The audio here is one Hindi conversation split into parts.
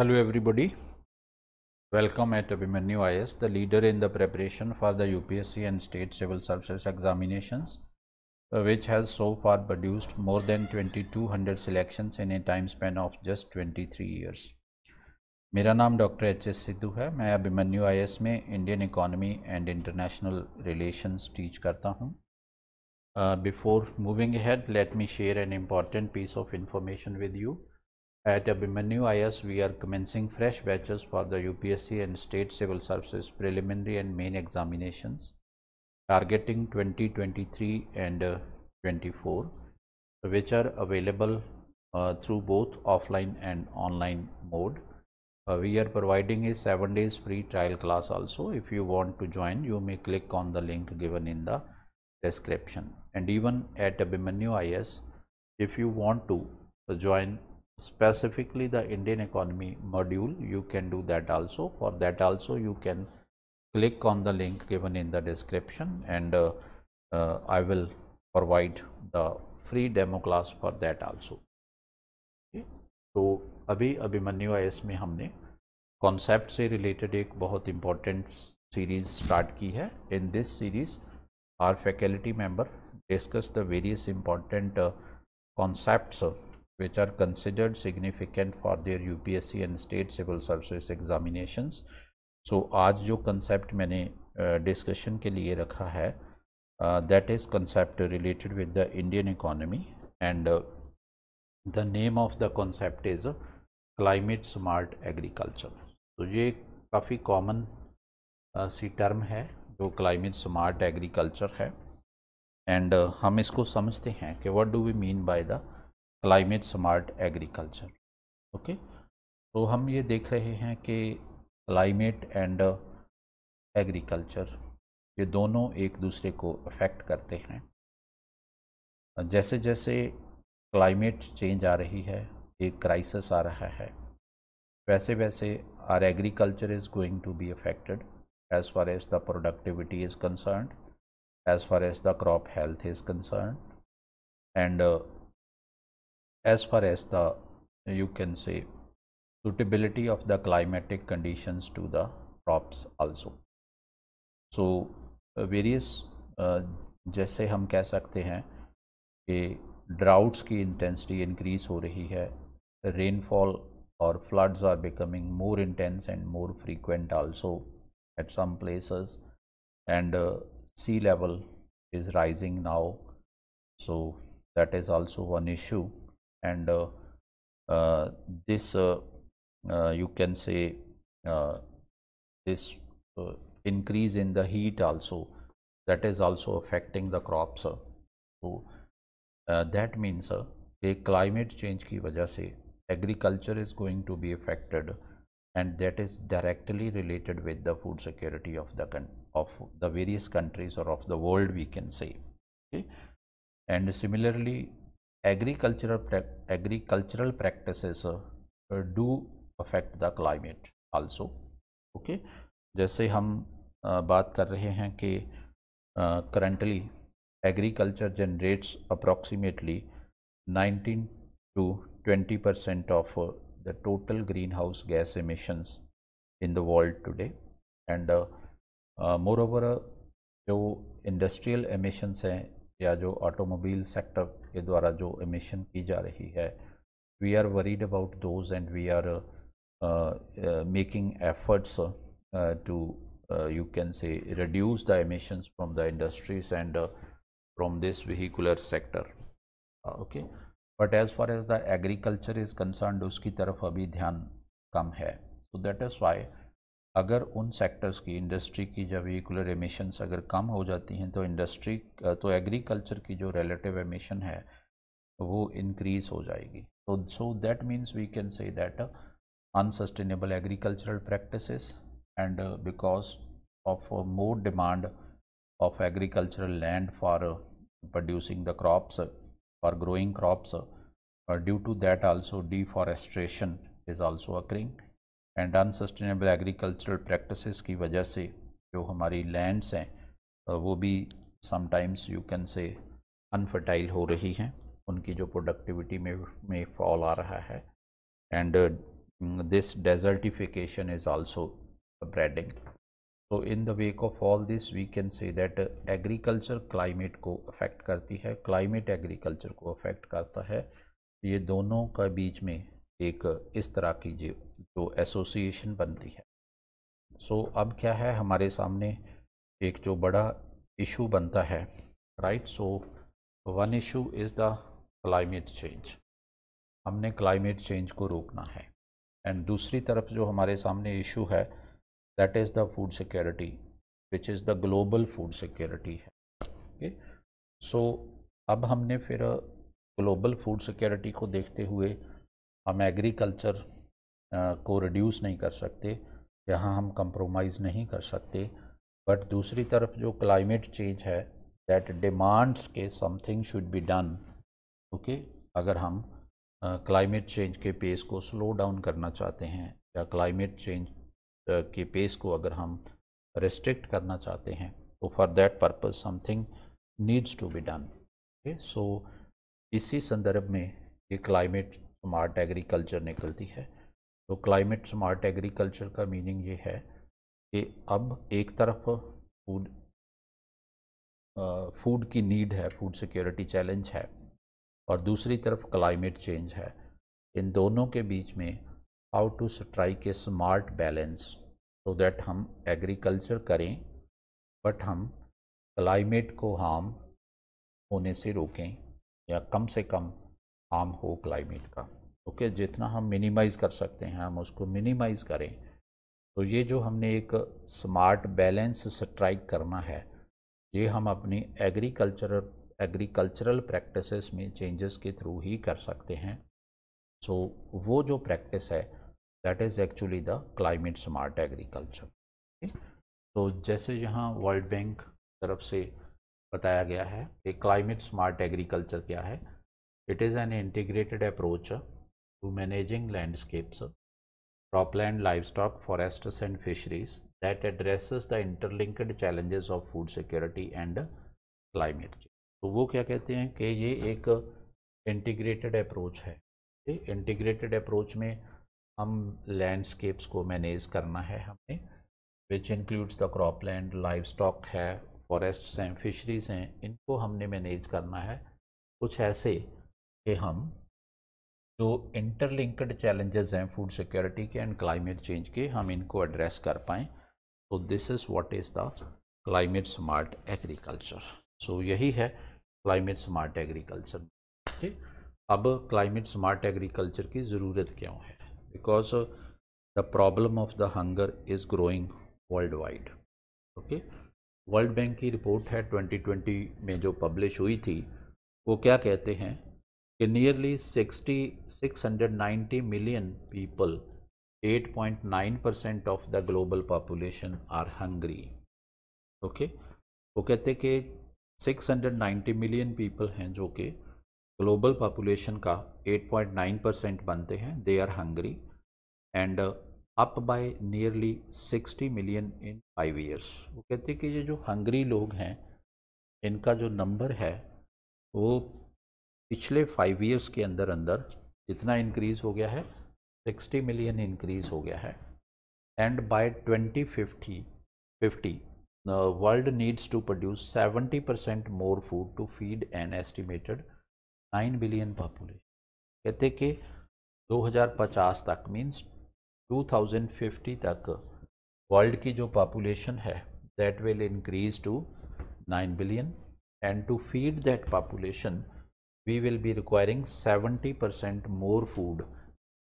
Hello everybody. Welcome at Abhimanyu IS, the leader in the preparation for the UPSC and state civil services examinations, uh, which has so far produced more than 2200 selections in a time span of just 23 years. मेरा नाम डॉक्टर एच एस सिद्धू है मैं अभिमन्यू आईएएस में Indian economy and international relations teach करता हूँ before moving ahead let me share an important piece of information with you at Abhimanyu IS, we are commencing fresh batches for the UPSC and State Civil Services preliminary and main examinations, targeting 2023 and uh, 24, which are available uh, through both offline and online mode. Uh, we are providing a 7 days free trial class also. If you want to join, you may click on the link given in the description. And even at Abhimanyu IS, if you want to join specifically the Indian economy module you can do that also for that also you can click on the link given in the description and uh, uh, I will provide the free demo class for that also. Okay. तो अभी अभिमन्यु आई में हमने कॉन्सेप्ट से रिलेटेड एक बहुत इम्पोर्टेंट सीरीज स्टार्ट की है in this series our faculty member discuss the various important concepts which are considered significant for their UPSC and state civil services examinations. So आज जो concept मैंने डिस्कशन uh, के लिए रखा है that is concept related with the Indian economy and the name of the concept is climate smart agriculture तो ये काफ़ी कॉमन सी टर्म है जो क्लाइमेट स्मार्ट एग्रीकल्चर है एंड uh, हम इसको समझते हैं कि what do we mean by the climate smart agriculture okay तो हम ये देख रहे हैं कि क्लाइमेट एंड एग्रीकल्चर ये दोनों एक दूसरे को अफेक्ट करते हैं जैसे जैसे क्लाइमेट चेंज आ रही है एक क्राइसिस आ रहा है वैसे वैसे our agriculture is going to be affected as far as the productivity is concern as far as the crop health is concern and as far as the you can say suitability of the climatic conditions to the crops also so uh, various jaise hum keh sakte hain ki droughts intensity increase ho rahi hai rainfall or floods are becoming more intense and more frequent also at some places and uh, sea level is rising now so that is also one issue and uh, uh, this uh, you can say this increase in the heat also that is also affecting the crops so that means a climate change ki wajah se agriculture is going to be affected and that is directly related with the food security of the of the various countries or of the world we can say okay and similarly agricultural pra agricultural practices uh, do affect the climate also okay जैसे हम uh, बात कर रहे हैं कि currently agriculture generates approximately 19 to 20 percent of the total greenhouse gas emissions in the world today and more over जो इंडस्ट्रियल एमिशंस हैं या जो ऑटोमोबाइल सेक्टर के द्वारा जो एमिशन की जा रही है we are worried about those and we are making efforts to you can say reduce the emissions from the industries and from this vehicular sector okay but as far as the agriculture is concerned उसकी तरफ अभी ध्यान कम है सो दैट इज़ वाई अगर उन सेक्टर्स की इंडस्ट्री की जब वहीकुलर एमिशन्स अगर कम हो जाती हैं तो इंडस्ट्री तो एग्रीकल्चर की जो रिलेटिव एमिशन है वो इंक्रीज हो जाएगी तो so that means we can say that unsustainable agricultural practices and because of more demand of agricultural land for producing the crops for growing crops due to that also deforestation is also occurring and unsustainable agricultural practices की वजह से जो हमारी लैंड्स हैं वो भी sometimes you can say unfertile हो रही हैं उनकी जो प्रोडक्टिविटी में में फॉल आ रहा है and this desertification is also spreading तो in the wake of all this we can say that agriculture climate को अफेक्ट करती है क्लाइमेट एग्रीकल्चर को अफेक्ट करता है ये दोनों का बीच में एक इस तरह की जो जो एसोसिएशन बनती है सो so, अब क्या है हमारे सामने एक जो बड़ा इशू बनता है right so one issue is the climate change हमने क्लाइमेट चेंज को रोकना है एंड दूसरी तरफ जो हमारे सामने इशू है that is the food security which is the global food security है ओके सो so, अब हमने फिर ग्लोबल फूड सिक्योरिटी को देखते हुए हम एग्रीकल्चर को रिड्यूस नहीं कर सकते यहाँ हम कंप्रोमाइज़ नहीं कर सकते बट दूसरी तरफ जो क्लाइमेट चेंज है दैट डिमांड्स के something should be done okay अगर हम क्लाइमेट uh, चेंज के पेस को स्लो डाउन करना चाहते हैं या क्लाइमेट चेंज के पेस को अगर हम रिस्ट्रिक्ट करना चाहते हैं तो for that purpose something needs to be done okay so इसी संदर्भ में ये क्लाइमेट स्मार्ट एग्रीकल्चर निकलती है तो क्लाइमेट स्मार्ट एग्रीकल्चर का मीनिंग ये है कि अब एक तरफ फूड फूड की नीड है फूड सिक्योरिटी चैलेंज है और दूसरी तरफ क्लाइमेट चेंज है इन दोनों के बीच में how to strike a smart balance so that हम एग्रीकल्चर करें बट हम क्लाइमेट को हार्म होने से रोकें या कम से कम हार्म हो क्लाइमेट का ओके okay, जितना हम मिनिमाइज़ कर सकते हैं हम उसको मिनिमाइज़ करें तो ये जो हमने एक स्मार्ट बैलेंस स्ट्राइक करना है ये हम अपनी एग्रीकल्चर एग्रीकल्चरल प्रैक्टिसेस में चेंजेस के थ्रू ही कर सकते हैं सो so, वो जो प्रैक्टिस है that is actually the climate smart agriculture तो जैसे यहाँ वर्ल्ड बैंक तरफ से बताया गया है कि क्लाइमेट स्मार्ट एग्रीकल्चर क्या है It is an integrated approach to managing landscapes, cropland, livestock, forests and fisheries that addresses the interlinked challenges of food security and climate change. तो वो क्या कहते हैं कि ये एक इंटीग्रेटेड अप्रोच है इंटीग्रेटेड अप्रोच में हम लैंडस्केप्स को मैनेज करना है हमने which includes the crop land livestock है फॉरेस्ट्स हैं फिशरीज़ हैं इनको हमने मैनेज करना है कुछ ऐसे कि हम जो इंटरलिंक्ड चैलेंजेस हैं फूड सिक्योरिटी के एंड क्लाइमेट चेंज के हम इनको एड्रेस कर पाएँ तो this is what is the climate smart agriculture so यही है क्लाइमेट स्मार्ट एग्रीकल्चर ठीक अब क्लाइमेट स्मार्ट एग्रीकल्चर की ज़रूरत क्यों है because the problem of the hunger is growing worldwide okay World Bank की रिपोर्ट है 2020 में जो पब्लिश हुई थी वो क्या कहते हैं कि nearly sixty six hundred ninety million people eight point nine percent of the global population are hungry okay वो कहते हैं कि six hundred ninety million people हैं जो कि ग्लोबल पॉपुलेशन का एट पॉइंट नाइन परसेंट बनते हैं they are hungry and up by nearly sixty million in five years वो कहते हैं कि ये जो हंगरी लोग हैं इनका जो नंबर है वो पिछले फाइव ईयर्स के अंदर अंदर कितना इंक्रीज़ हो गया है सिक्सटी मिलियन इंक्रीज़ हो गया है and by twenty fifty fifty world needs to produce seventy percent more food to feed an estimated nine billion population कहते कि 2050 तक मींस 2050 तक वर्ल्ड की जो पॉपुलेशन है that will increase to nine billion and to feed that population we will be requiring 70% more food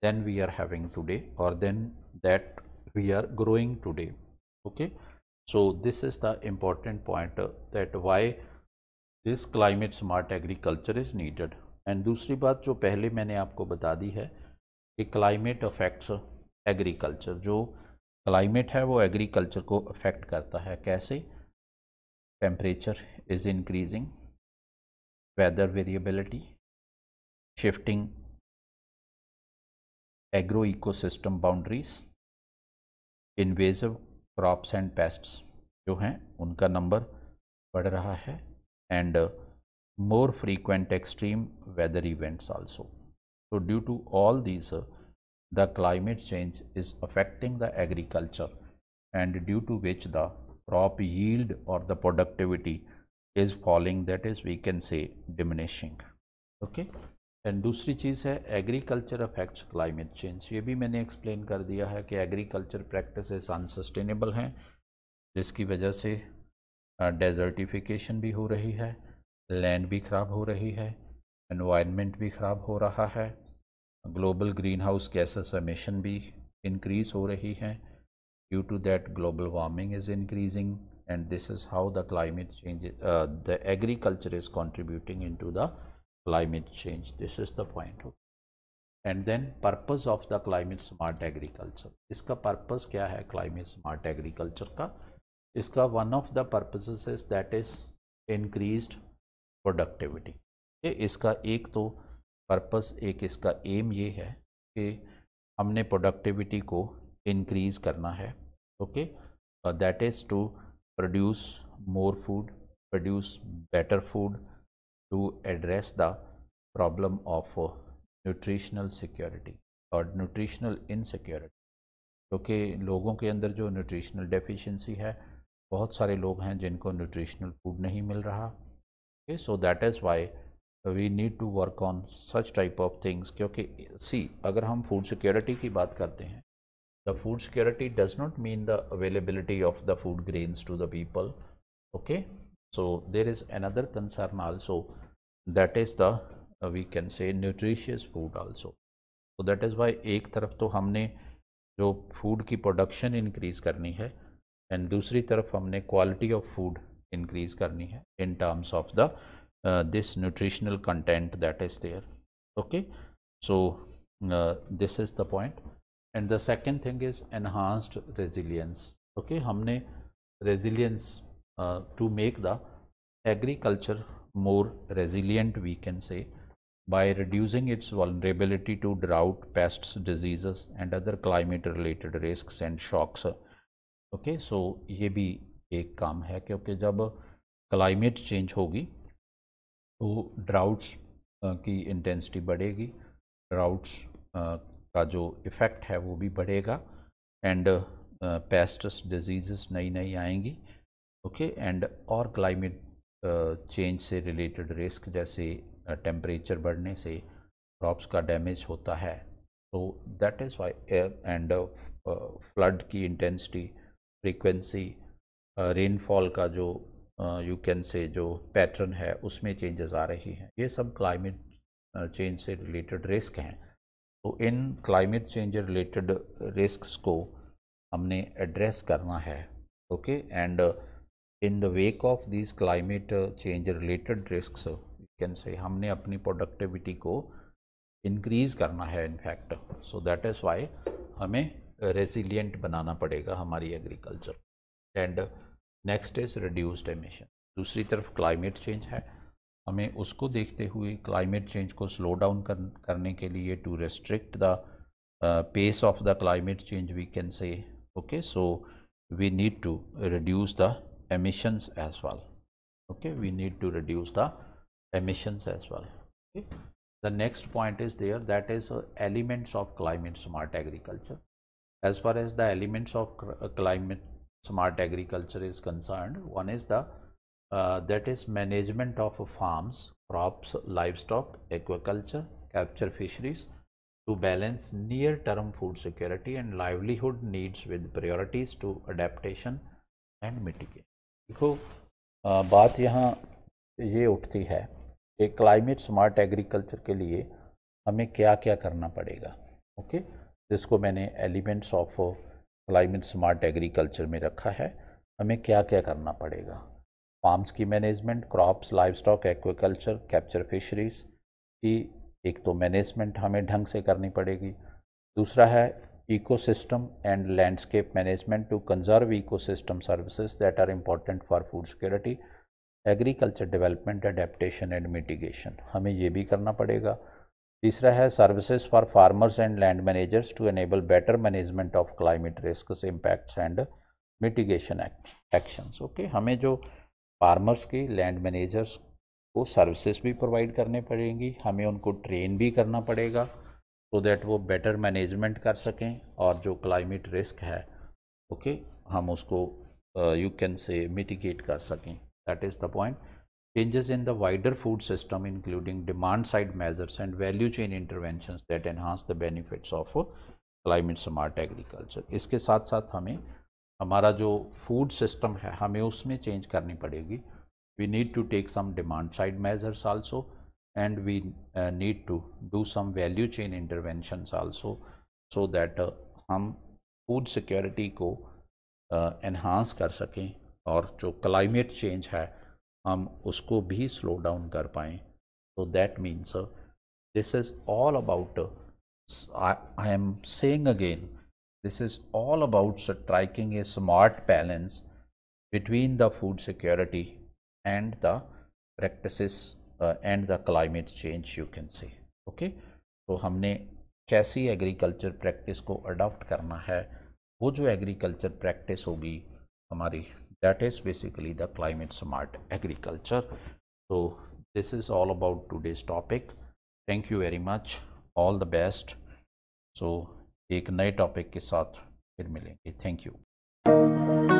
than we are having today or than that we are growing today okay so this is the important point uh, that why this climate smart agriculture is needed and dusri baat jo pehle maine aapko bata di hai ki climate affects agriculture jo climate है वो agriculture को affect करता है कैसे temperature is increasing weather weather variability, shifting agroecosystem boundaries invasive crops and pests जो हैं उनका नंबर बढ़ रहा है and more frequent extreme weather events also so due to all this the climate change is affecting the agriculture and due to which the crop yield और the productivity is falling that is we can say diminishing okay and दूसरी चीज़ है एग्रीकल्चर अफेक्ट्स क्लाइमेट चेंज ये भी मैंने एक्सप्लेन कर दिया है कि एग्रीकल्चर प्रैक्टिसेस अनसस्टेनेबल हैं जिसकी वजह से डेजर्टिफिकेशन भी हो रही है लैंड भी ख़राब हो रही है एनवायरनमेंट भी ख़राब हो रहा है global greenhouse gases emission भी इंक्रीज़ हो रही हैं due to that global warming is increasing and this is how the climate change uh, the agriculture is contributing into the climate change this is the point and then purpose of the climate smart agriculture iska purpose kya hai climate smart agriculture ka iska one of the purposes is that is increased productivity ye iska ek to purpose ek iska aim ye hai ki हमने productivity को increase करना है okay that is to produce more food, produce better food to address the problem of uh, nutritional security or nutritional insecurity क्योंकि तो लोगों के अंदर जो nutritional deficiency है बहुत सारे लोग हैं जिनको nutritional food नहीं मिल रहा okay, so that is why we need to work on such type of things क्योंकि see अगर हम food security की बात करते हैं The food security does not mean the availability of the food grains to the people. Okay. So there is another concern also that is the uh, we can say nutritious food also. so that तो दैट इज़ वाई एक तरफ तो हमने जो फूड की प्रोडक्शन इंक्रीज़ करनी है एंड दूसरी तरफ हमने क्वालिटी ऑफ फूड इंक्रीज़ करनी है in terms of the this nutritional content that is there okay so this is the point and the second thing is enhanced resilience okay हमने resilience uh, to make the agriculture more resilient we can say by reducing its vulnerability to drought, pests, diseases and other climate related risks and shocks. Okay, so ये भी एक काम है क्योंकि जब क्लाइमेट चेंज होगी तो ड्राउट्स की इंटेंसिटी बढ़ेगी ड्राउट्स का जो इफ़ेक्ट है वो भी बढ़ेगा एंड पेस्टस डिजीज़ नई नई आएंगी ओके एंड और क्लाइमेट चेंज uh, से रिलेटेड रिस्क जैसे टेम्परेचर uh, बढ़ने से क्रॉप्स का डैमेज होता है तो that is why and flood की इंटेंसिटी फ्रीक्वेंसी रेनफॉल का जो यू कैन से जो पैटर्न है उसमें चेंजेस आ रही हैं ये सब क्लाइमेट चेंज uh, से रिलेटेड रिस्क हैं तो इन क्लाइमेट चेंज रिलेटेड रिस्क को हमने एड्रेस करना है okay and in the wake of this climate change related risk can say हमने अपनी प्रोडक्टिविटी को इंक्रीज करना है in fact so that is why हमें रेजिलियंट बनाना पड़ेगा हमारी agriculture and next is reduced emission दूसरी तरफ क्लाइमेट चेंज है हमें उसको देखते हुए क्लाइमेट चेंज को स्लो डाउन कर, करने के लिए to restrict the pace of the climate change we can say okay so we need to reduce the emissions as well okay we need to reduce the emissions as well okay the next point is there that is elements of climate smart agriculture as far as the elements of climate smart agriculture is concern one is the uh, that is management of farms, crops, livestock, aquaculture, capture fisheries to balance near-term food security and livelihood needs with priorities to adaptation and mitigation. देखो आ, बात यहाँ ये उठती है कि क्लाइमेट स्मार्ट एग्रीकल्चर के लिए हमें क्या क्या करना पड़ेगा ओके जिसको मैंने elements of climate smart agriculture में रखा है हमें क्या क्या करना पड़ेगा फार्म्स की management crops livestock aquaculture capture fisheries की एक तो मैनेजमेंट हमें ढंग से करनी पड़ेगी दूसरा है ecosystem and landscape management to conserve ecosystem services that are important for food security agriculture development adaptation and mitigation हमें ये भी करना पड़ेगा तीसरा है services for farmers and land managers to enable better management of climate risk impacts and mitigation act actions okay हमें जो फार्मर्स के लैंड मैनेजर्स को सर्विसेज भी प्रोवाइड करने पड़ेंगी हमें उनको ट्रेन भी करना पड़ेगा सो दैट वो बेटर मैनेजमेंट कर सकें और जो क्लाइमेट रिस्क है ओके हम उसको यू कैन से मिटिगेट कर सकें that is the point changes in the wider food system including demand side measures and value chain intervention that enhance the benefits of climate smart agriculture इसके साथ साथ हमें हमारा जो फूड सिस्टम है हमें उसमें चेंज करनी पड़ेगी we need to take some demand side measures also and we need to do some value chain interventions also so that हम फूड सिक्योरिटी को इन्हांस uh, कर सकें और जो क्लाइमेट चेंज है हम उसको भी स्लो डाउन कर पाएँ तो that means this is all about I am saying again This is all about striking a smart balance between the food security and the practices uh, and the climate change you can say. Okay, so humne kaisi agriculture practice ko adopt karna hai wo jo agriculture practice hogi hamari that is basically the climate smart agriculture so this is all about today's topic thank you very much all the best so एक नए टॉपिक के साथ फिर मिलेंगे थैंक यू